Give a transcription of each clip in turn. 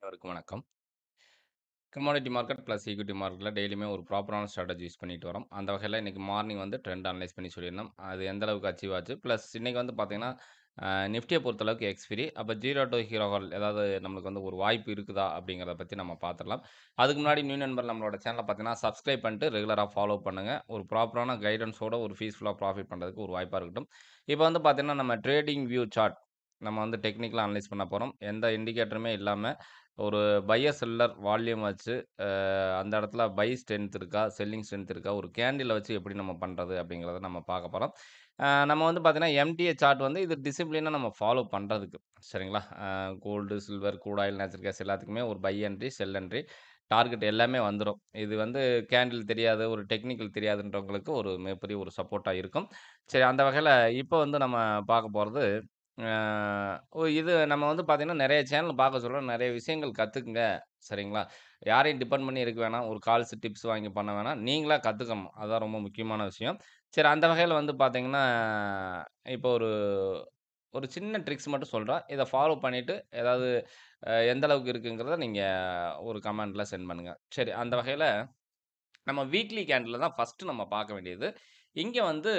அனைவருக்கும் வணக்கம் commodity market plus equity மார்க்கெட்டில் டெய்லியுமே ஒரு ப்ராப்பரான ஸ்ட்ராட்டஜி யூஸ் பண்ணிட்டு வரோம் அந்த வகையில் இன்றைக்கி மார்னிங் வந்து ட்ரெண்ட் அனலைஸ் பண்ணி சொல்லியிருந்தோம் அது எந்த அளவுக்கு அச்சீவ் ஆச்சு ப்ளஸ் இன்றைக்கி வந்து பார்த்திங்கன்னா நிஃப்டியை பொறுத்தளவுக்கு எக்ஸ்பிரி அப்போ ஜீரோ டூ ஹால் ஏதாவது நம்மளுக்கு வந்து ஒரு வாய்ப்பு இருக்குதா அப்படிங்கிறத பற்றி நம்ம பார்த்துடலாம் அதுக்கு முன்னாடி நியூ நண்பர் நம்மளோட சேனலை பார்த்தீங்கன்னா சப்ஸ்கிரைப் பண்ணிட்டு ரெகுலராக ஃபாலோ பண்ணுங்கள் ஒரு ப்ராப்பரான கைடன்ஸோட ஒரு ஃபீஸ்ஃபுல்லாக ப்ராஃபிட் பண்ணுறதுக்கு ஒரு வாய்ப்பாக இருக்கட்டும் இப்போ வந்து பார்த்திங்கன்னா நம்ம ட்ரேடிங் வியூ சார்ட் நம்ம வந்து டெக்னிக்கலாக அனலைஸ் பண்ண போகிறோம் எந்த இண்டிகேட்டருமே இல்லாமல் ஒரு பைய செல்லர் வால்யூம் வச்சு அந்த இடத்துல பை ஸ்ட்ரென்த் இருக்கா செல்லிங் ஸ்ட்ரென்த் இருக்கா ஒரு கேண்டில் வச்சு எப்படி நம்ம பண்ணுறது அப்படிங்கிறத நம்ம பார்க்க போகிறோம் நம்ம வந்து பார்த்திங்கன்னா எம்டிஏ சார்ட் வந்து இது டிசிப்ளினாக நம்ம ஃபாலோ பண்ணுறதுக்கு சரிங்களா கோல்டு சில்வர் கூடாயில் நேச்சுரல் கேஸ் எல்லாத்துக்குமே ஒரு buy entry sell entry target எல்லாமே வந்துடும் இது வந்து கேண்டில் தெரியாது ஒரு டெக்னிக்கல் தெரியாதுன்றவங்களுக்கு ஒரு மிகப்பெரிய ஒரு சப்போர்ட்டாக இருக்கும் சரி அந்த வகையில் இப்போ வந்து நம்ம பார்க்க போகிறது இது நம்ம வந்து பார்த்தீங்கன்னா, நிறைய சேனல் பார்க்க சொல்கிறோம் நிறைய விஷயங்கள் கற்றுக்குங்க சரிங்களா? யாரையும் டிபெண்ட் பண்ணி இருக்க வேணாம். ஒரு கால்ஸ், டிப்ஸ் வாங்கி பண்ண வேணாம். நீங்களாக கற்றுக்கணும் அதுதான் ரொம்ப முக்கியமான விஷயம். சரி அந்த வகையில் வந்து பார்த்தீங்கன்னா, இப்போ ஒரு ஒரு சின்ன ட்ரிக்ஸ் மட்டும் சொல்கிறேன் இதை ஃபாலோ பண்ணிவிட்டு ஏதாவது எந்த அளவுக்கு இருக்குங்கிறத நீங்கள் ஒரு கமெண்டில் சென்ட் பண்ணுங்கள் சரி அந்த வகையில் நம்ம வீக்லி கேண்டில் தான் ஃபஸ்ட்டு நம்ம பார்க்க வேண்டியது. இங்கே வந்து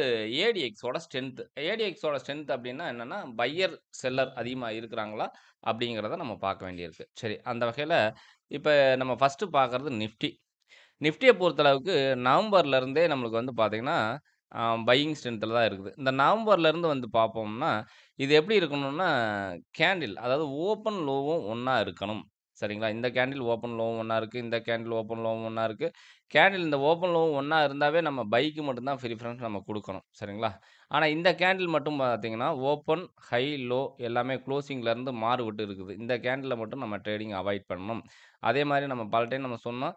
ஏடிஎக்ஸோட ஸ்ட்ரென்த்து ஏடிஎக்ஸோட ஸ்ட்ரென்த் அப்படின்னா என்னென்னா பையர் செல்லர் அதிகமாக இருக்கிறாங்களா அப்படிங்கிறத நம்ம பார்க்க வேண்டியிருக்கு சரி அந்த வகையில் இப்போ நம்ம ஃபஸ்ட்டு பார்க்குறது நிஃப்டி நிஃப்டியை பொறுத்தளவுக்கு நவம்பர்லேருந்தே நம்மளுக்கு வந்து பார்த்திங்கன்னா பையிங் ஸ்ட்ரென்த்தில் தான் இருக்குது இந்த நவம்பர்லேருந்து வந்து பார்ப்போம்னா இது எப்படி இருக்கணும்னா கேண்டில் அதாவது ஓப்பன் லோவும் ஒன்றா இருக்கணும் சரிங்களா இந்த கேண்டில் ஓப்பன் லோவும் ஒன்றா இருக்குது இந்த கேண்டில் ஓப்பன் லோவும் ஒன்றா இருக்குது கேண்டில் இந்த ஓப்பன் லோவும் ஒன்றா இருந்தாவே நம்ம பைக்கு மட்டும்தான் ப்ரிஃபரன்ஸ் நம்ம கொடுக்கணும் சரிங்களா ஆனால் இந்த கேண்டில் மட்டும் பார்த்திங்கன்னா ஓப்பன் ஹை லோ எல்லாமே க்ளோசிங்லேருந்து மாறுபட்டு இருக்குது இந்த கேண்டில் மட்டும் நம்ம ட்ரேடிங் அவாய்ட் பண்ணணும் அதே மாதிரி நம்ம பல டைம் நம்ம சொன்னோம்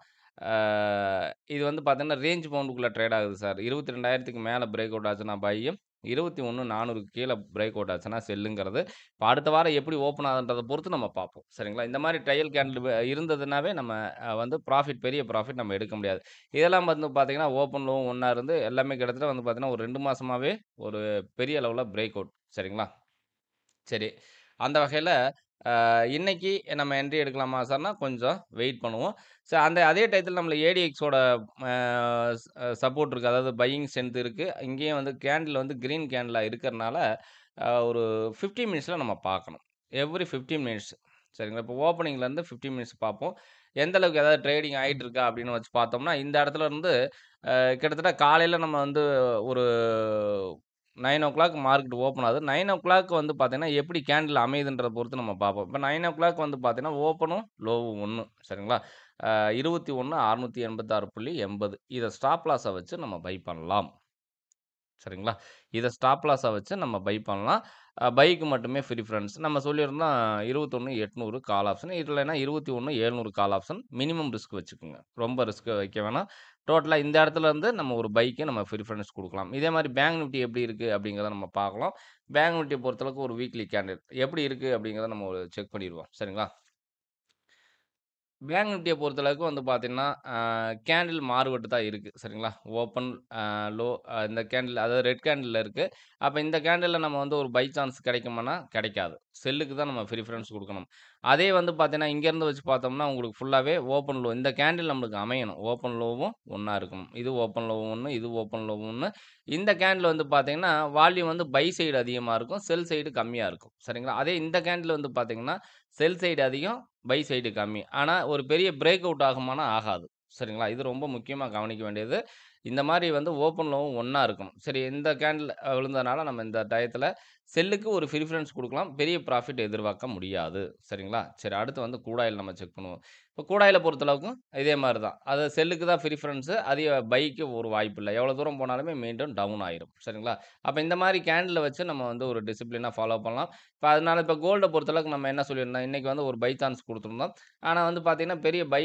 இது வந்து பார்த்திங்கன்னா ரேஞ்ச் பவுண்டுக்குள்ளே ட்ரேட் ஆகுது சார் இருபத்தி ரெண்டாயிரத்துக்கு மேலே பிரேக் அவுட் ஆச்சுன்னா பையும் இருபத்தி ஒன்று நானூறுக்கு கீழே பிரேக் அவுட் ஆச்சுன்னா செல்லுங்கிறது இப்போ அடுத்த வாரம் எப்படி ஓப்பன் ஆகுன்றதை பொறுத்து நம்ம பார்ப்போம் சரிங்களா இந்த மாதிரி ட்ரையல் கேண்டில் இருந்ததுனாவே நம்ம வந்து ப்ராஃபிட் பெரிய ப்ராஃபிட் நம்ம எடுக்க முடியாது இதெல்லாம் வந்து பார்த்திங்கன்னா ஓப்பன்லும் ஒன்றா இருந்து எல்லாமே கிட்டத்தட்ட வந்து பார்த்திங்கன்னா ஒரு ரெண்டு மாதமாகவே ஒரு பெரிய அளவில் பிரேக் அவுட் சரிங்களா சரி அந்த வகையில் இன்றைக்கி நம்ம என்ட்ரி எடுக்கலாமா சார்னா கொஞ்சம் வெயிட் பண்ணுவோம் ஸோ அந்த அதே டயத்தில் நம்மளை ஏடிஎக்ஸோட சப்போர்ட் இருக்குது அதாவது பையிங் ஸ்ட்ரென்த் இருக்குது இங்கேயும் வந்து கேண்டில் வந்து க்ரீன் கேண்டிலாக இருக்கிறனால ஒரு ஃபிஃப்டி மினிட்ஸில் நம்ம பார்க்கணும் எவ்ரி ஃபிஃப்டி மினிட்ஸ் சரிங்களா இப்போ ஓப்பனிங்லேருந்து ஃபிஃப்டி மினிட்ஸ் பார்ப்போம் எந்த அளவுக்கு ஏதாவது ட்ரேடிங் ஆகிட்டு இருக்கா அப்படின்னு வச்சு பார்த்தோம்னா இந்த இடத்துல இருந்து கிட்டத்தட்ட காலையில் நம்ம வந்து ஒரு nine o'clock market open ஆகுது நைன் ஓ கிளாக் வந்து பார்த்தீங்கன்னா எப்படி கேண்டில் அமையுதுன்றத பொறுத்து நம்ம பார்ப்போம் இப்போ நைன் ஓ கிளாக் வந்து பார்த்தீங்கன்னா ஓப்பனும் லோவும் ஒன்று சரிங்களா இருபத்தி ஒன்று அறநூற்றி எண்பத்தாறு புள்ளி எண்பது இதை ஸ்டாப் லாஸை வச்சு நம்ம பை பண்ணலாம் சரிங்களா இதை ஸ்டாப் லாஸாக வச்சு நம்ம பை பண்ணலாம் பைக்கு மட்டுமே ஃப்ரீ ஃப்ரெண்ட்ஸ் நம்ம சொல்லியிருந்தோம் இருபத்தொன்று எட்நூறு கால் ஆப்ஷன் இல்லைன்னா இருபத்தி ஒன்று எழுநூறு கால் ஆப்ஷன் மினிமம் ரிஸ்க் வச்சுக்கோங்க ரொம்ப ரிஸ்க் வைக்க வேணாம் டோட்டலாக இந்த இடத்துல இருந்து நம்ம ஒரு பைக்கை நம்ம ஃப்ரெண்ட்ஸ் கொடுக்கலாம் இதே மாதிரி பேங்க் நிஃப்டி எப்படி இருக்குது அப்படிங்கிறத நம்ம பார்க்கலாம் பேங்க் நிஃப்டியை பொறுத்தளவுக்கு ஒரு வீக்லி கேண்டிடேட் எப்படி இருக்குது அப்படிங்கிறத நம்ம ஒரு செக் பண்ணிடுவோம் சரிங்களா பேங்க் நிஃப்டியை பொறுத்தளவுக்கு வந்து பார்த்திங்கன்னா கேண்டில் மாறுபட்டு தான் இருக்குது சரிங்களா ஓப்பன் லோ இந்த கேண்டில் அதாவது ரெட் கேண்டில் இருக்குது அப்போ இந்த கேண்டிலில் நம்ம வந்து ஒரு பை சான்ஸ் கிடைக்குமானா கிடைக்காது செல்லுக்கு தான் நம்ம ப்ரிஃபரன்ஸ் கொடுக்கணும் அதே வந்து பார்த்தீங்கன்னா இங்கேருந்து வச்சு பார்த்தோம்னா உங்களுக்கு ஃபுல்லாகவே ஓப்பன் லோ இந்த கேண்டில் நம்மளுக்கு அமையணும் ஓப்பன் லோவும் ஒன்றா இருக்கணும் இது ஓப்பன் லோவும் ஒன்று இது ஓப்பன் லோவும் ஒன்று இந்த கேண்டில் வந்து பார்த்தீங்கன்னா வால்யூம் வந்து பை சைடு அதிகமாக இருக்கும் செல் சைடு கம்மியாக இருக்கும் சரிங்களா அதே இந்த கேண்டில் வந்து பார்த்தீங்கன்னா செல் சைடு அதிகம் பை சைடு கம்மி ஆனால் ஒரு பெரிய பிரேக் அவுட் ஆகுமானா ஆகாது சரிங்களா இது ரொம்ப முக்கியமாக கவனிக்க வேண்டியது இந்த மாதிரி வந்து லோவும் ஒன்றா இருக்கணும் சரி இந்த கேண்டில் விழுந்ததுனால நம்ம இந்த டயத்தில் செல்லுக்கு ஒரு ப்ரிஃபரன்ஸ் கொடுக்கலாம் பெரிய ப்ராஃபிட் எதிர்பார்க்க முடியாது சரிங்களா சரி அடுத்து வந்து கூடாயில் நம்ம செக் பண்ணுவோம் இப்போ கூடாயில் பொறுத்தளவுக்கும் இதே மாதிரி தான் அது செல்லுக்கு தான் ப்ரிஃபரன்ஸு அதிக பைக்கு ஒரு வாய்ப்பு இல்லை எவ்வளோ தூரம் போனாலுமே மீண்டும் டவுன் ஆயிரும் சரிங்களா அப்போ இந்த மாதிரி கேண்டில் வச்சு நம்ம வந்து ஒரு டிசிப்ளினாக ஃபாலோ பண்ணலாம் இப்போ அதனால் இப்போ கோல்டை பொறுத்தளவுக்கு நம்ம என்ன சொல்லியிருந்தோம் இன்றைக்கி வந்து ஒரு பை சான்ஸ் கொடுத்துருந்தோம் ஆனால் வந்து பார்த்திங்கன்னா பெரிய பை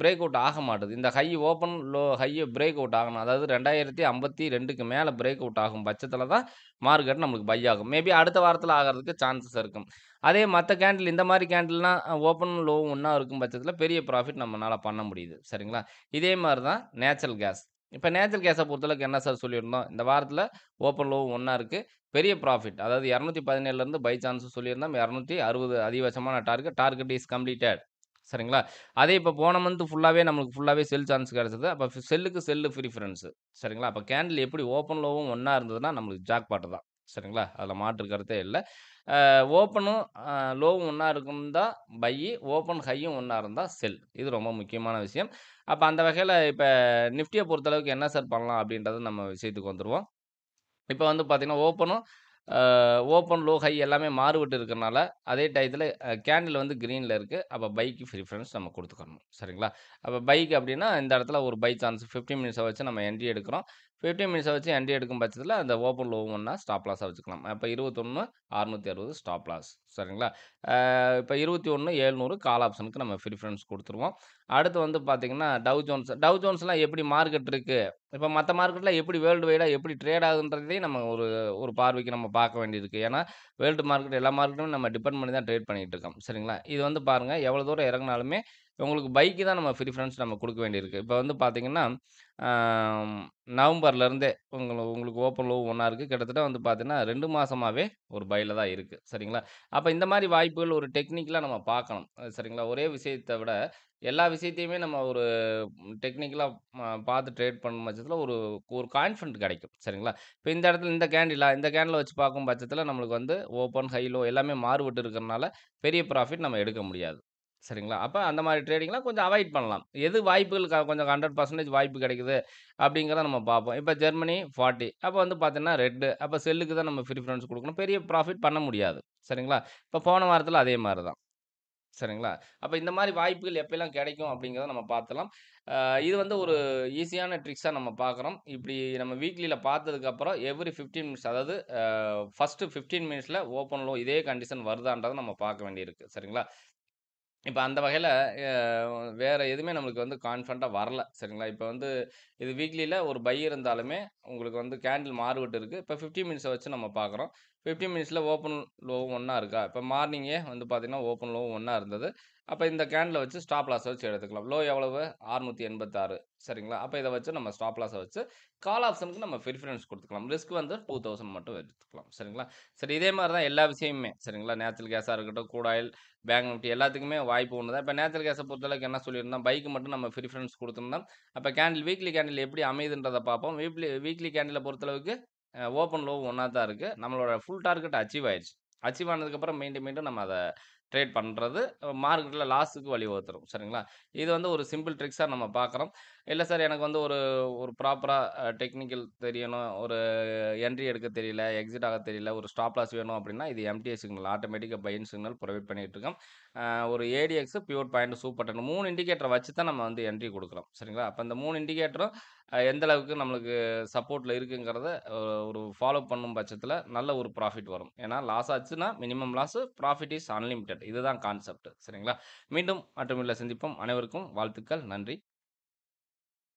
பிரேக் அவுட் ஆக மாட்டுது இந்த ஹை ஓப்பன் லோ ஹையை பிரேக் அவுட் ஆகணும் அதாவது ரெண்டாயிரத்தி ஐம்பத்தி ரெண்டுக்கு மேலே பிரேக் அவுட் ஆகும் பட்சத்தில் தான் மார்க்கெட் நம்மளுக்கு பை ஆகும் மேபி அடுத்த வாரத்தில் ஆகிறதுக்கு சான்சஸ் இருக்கும் அதே மற்ற கேண்டில் இந்த மாதிரி கேண்டில்னால் ஓப்பன் லோவும் ஒன்றா இருக்கும் பட்சத்தில் பெரிய ப்ராஃபிட் நம்மளால் பண்ண முடியுது சரிங்களா இதே மாதிரி தான் நேச்சுரல் கேஸ் இப்போ நேச்சுரல் கேஸை பொறுத்தளவுக்கு என்ன சார் சொல்லியிருந்தோம் இந்த வாரத்தில் ஓப்பன் லோவும் ஒன்றா இருக்குது பெரிய ப்ராஃபிட் அதாவது இரநூத்தி பதினேழுலேருந்து பை சான்ஸ் சொல்லியிருந்தோம் இரநூத்தி அறுபது அதிகபட்சமான டார்கெட் டார்கெட் இஸ் கம்ப்ளீட்டட் சரிங்களா அதே இப்போ போன மந்த் ஃபுல்லாகவே நம்மளுக்கு ஃபுல்லாகவே செல் சான்ஸ் கிடச்சிது அப்போ செல்லுக்கு செல்லு ப்ரிஃபரன்ஸு சரிங்களா அப்போ கேண்டில் எப்படி ஓப்பன் லோவும் ஒன்றா இருந்ததுன்னா நம்மளுக்கு ஜாக் பாட்டு தான் சரிங்களா அதில் மாற்று கருத்தே இல்லை ஓப்பனும் லோவும் ஒன்றா இருக்குந்தா பையி ஓப்பன் ஹையும் ஒன்றா இருந்தால் செல் இது ரொம்ப முக்கியமான விஷயம் அப்போ அந்த வகையில் இப்போ நிஃப்டியை பொறுத்தளவுக்கு என்ன சார் பண்ணலாம் அப்படின்றத நம்ம விஷயத்துக்கு வந்துடுவோம் இப்போ வந்து பார்த்திங்கன்னா ஓப்பனும் ஓப்பன் லோ ஹை எல்லாமே மாறுபட்டு இருக்கிறனால அதே டயத்தில் கேண்டில் வந்து க்ரீனில் இருக்குது அப்போ பைக்கு ப்ரிஃபரன்ஸ் நம்ம கொடுத்துக்கணும் சரிங்களா அப்போ பைக் அப்படின்னா இந்த இடத்துல ஒரு பை சான்ஸ் ஃபிஃப்டி மினிட்ஸை வச்சு நம்ம என்ட்ரி எடுக்கிறோம் ஃபிஃப்டீன் மினிட்ஸை வச்சு என்ட்ரி எடுக்கும் பட்சத்தில் அந்த ஓப்பன் லோ ஒன்றா ஸ்டாப் லாஸாக வச்சுக்கலாம் இப்போ இருபத்தொன்று அறுநூத்தி அறுபது ஸ்டாப் லாஸ் சரிங்களா இப்போ இருபத்தி ஒன்று ஏழ்நூறு கால் ஆப்ஷனுக்கு நம்ம ப்ரிஃபரன்ஸ் கொடுத்துருவோம் அடுத்து வந்து பார்த்திங்கன்னா டவு ஜோன்ஸ் டவு ஜோன்ஸ்லாம் எப்படி மார்க்கெட் இருக்குது இப்போ மற்ற மார்க்கெட்டில் எப்படி வேர்ல்டு வைடாக எப்படி ட்ரேட் ஆகுன்றதையும் நம்ம ஒரு ஒரு பார்வைக்கு நம்ம பார்க்க வேண்டியிருக்கு ஏன்னா வேர்ல்டு மார்க்கெட் எல்லா மார்க்கெட்டும் நம்ம டிபெண்ட் பண்ணி தான் ட்ரேட் பண்ணிகிட்டு இருக்கோம் சரிங்களா இது வந்து பாருங்கள் எவ்வளோ தூரம் இறங்கினாலுமே இவங்களுக்கு பைக்கு தான் நம்ம ப்ரிஃபரன்ஸ் நம்ம கொடுக்க வேண்டியிருக்கு இப்போ வந்து பார்த்திங்கன்னா நவம்பர்லேருந்தே உங்களுக்கு உங்களுக்கு ஓப்பன் லோ ஒன்றா இருக்குது கிட்டத்தட்ட வந்து பார்த்திங்கன்னா ரெண்டு மாதமாகவே ஒரு பையில் தான் இருக்குது சரிங்களா அப்போ இந்த மாதிரி வாய்ப்புகள் ஒரு டெக்னிக்கலாக நம்ம பார்க்கணும் சரிங்களா ஒரே விஷயத்தை விட எல்லா விஷயத்தையுமே நம்ம ஒரு டெக்னிக்கலாக பார்த்து ட்ரேட் பண்ணும் பட்சத்தில் ஒரு ஒரு கான்ஃபிடன்ட் கிடைக்கும் சரிங்களா இப்போ இந்த இடத்துல இந்த கேண்டிலா இந்த கேண்டில் வச்சு பார்க்கும் பட்சத்தில் நம்மளுக்கு வந்து ஓப்பன் ஹைலோ எல்லாமே மாறுபட்டு இருக்கிறனால பெரிய ப்ராஃபிட் நம்ம எடுக்க முடியாது சரிங்களா அப்போ அந்த மாதிரி ட்ரேடிங்லாம் கொஞ்சம் அவாய்ட் பண்ணலாம் எது வாய்ப்புகள் கொஞ்சம் ஹண்ட்ரட் பர்சன்டேஜ் வாய்ப்பு கிடைக்குது அப்படிங்கிறத நம்ம பார்ப்போம் இப்போ ஜெர்மனி ஃபார்ட்டி அப்போ வந்து பார்த்தீங்கன்னா ரெட்டு அப்போ செல்லுக்கு தான் நம்ம ப்ரிஃபரன்ஸ் கொடுக்கணும் பெரிய ப்ராஃபிட் பண்ண முடியாது சரிங்களா இப்போ போன வாரத்தில் அதே மாதிரி தான் சரிங்களா அப்போ இந்த மாதிரி வாய்ப்புகள் எப்பெல்லாம் கிடைக்கும் அப்படிங்கிறத நம்ம பார்த்தலாம் இது வந்து ஒரு ஈஸியான ட்ரிக்ஸாக நம்ம பார்க்குறோம் இப்படி நம்ம வீக்லியில் பார்த்ததுக்கப்புறம் எவ்ரி ஃபிஃப்டீன் மினிட்ஸ் அதாவது ஃபஸ்ட்டு ஃபிஃப்டீன் மினிட்ஸில் ஓப்பன் லோ இதே கண்டிஷன் வருதான்றதை நம்ம பார்க்க வேண்டியிருக்கு சரிங்களா இப்போ அந்த வகையில் வேறு எதுவுமே நம்மளுக்கு வந்து கான்ஃபிடண்ட்டாக வரல சரிங்களா இப்போ வந்து இது வீக்லியில் ஒரு பை இருந்தாலுமே உங்களுக்கு வந்து கேண்டில் மாறுபட்டு இருக்குது இப்போ ஃபிஃப்டி மினிட்ஸை வச்சு நம்ம பார்க்குறோம் ஃபிஃப்டின் மினிட்ஸில் ஓப்பன் லோவும் ஒன்றா இருக்கா இப்போ மார்னிங்கே வந்து பார்த்திங்கன்னா ஓப்பன் லோவும் ஒன்றா இருந்தது அப்போ இந்த கேண்டில் வச்சு ஸ்டாப் லாஸை வச்சு எடுத்துக்கலாம் லோ எவ்வளவு ஆறுநூற்றி எண்பத்தாறு சரிங்களா அப்போ இதை வச்சு நம்ம ஸ்டாப் லாஸை வச்சு கால் ஆப்ஷனுக்கு நம்ம ப்ரிஃபரன்ஸ் கொடுத்துக்கலாம் ரிஸ்க் வந்து டூ தௌசண்ட் மட்டும் எடுத்துக்கலாம் சரிங்களா சரி இதே மாதிரி தான் எல்லா விஷயமுமே சரிங்களா நேச்சுரல் கேஸாக இருக்கட்டும் கூட ஆயில் பேங்க் நிஃப்டி எல்லாத்துக்குமே வாய்ப்பு ஒன்று தான் இப்போ நேச்சுரல் கேஸை பொறுத்தளவுக்கு என்ன சொல்லியிருந்தோம் பைக்கு மட்டும் நம்ம ப்ரிஃபரன்ஸ் கொடுத்துருந்தோம் அப்போ கேண்டில் வீக்லி கேண்டில் எப்படி அமைதுன்றதை பார்ப்போம் வீக்லி வீக்லி கேண்டில் பொறுத்தளவுக்கு ஓப்பன் லோவும் ஒன்றா தான் இருக்குது நம்மளோட ஃபுல் டார்கெட் அச்சீவ் ஆயிடுச்சு அச்சீவ் ஆனதுக்கப்புறம் மீண்டும் மீண்டும் நம்ம அதை ட்ரேட் பண்ணுறது மார்க்கெட்டில் லாஸுக்கு வழிவகுத்துரும் சரிங்களா இது வந்து ஒரு சிம்பிள் ட்ரிக்ஸாக நம்ம பார்க்குறோம் இல்லை சார் எனக்கு வந்து ஒரு ஒரு ப்ராப்பராக டெக்னிக்கல் தெரியணும் ஒரு என்ட்ரி எடுக்க தெரியல எக்ஸிட் ஆக தெரியல ஒரு ஸ்டாப் லாஸ் வேணும் அப்படின்னா இது எம்டிஏ சிக்னல் ஆட்டோமேட்டிக்காக பையன் சிக்னல் ப்ரொவைட் பண்ணிகிட்டு இருக்கோம் ஒரு ADX pure point super ten மூணு இண்டிகேட்டரை வச்சு தான் நம்ம வந்து என்ட்ரி கொடுக்குறோம் சரிங்களா அப்போ இந்த மூணு இண்டிகேட்டரும் எந்த அளவுக்கு நம்மளுக்கு சப்போர்ட்டில் இருக்குங்கிறத ஒரு ஃபாலோ பண்ணும் பட்சத்தில் நல்ல ஒரு ப்ராஃபிட் வரும் ஏன்னா லாஸ் ஆச்சுன்னா minimum loss profit is unlimited இதுதான் கான்செப்ட் சரிங்களா மீண்டும் மற்றும் இல்லை சந்திப்போம் அனைவருக்கும் வாழ்த்துக்கள் நன்றி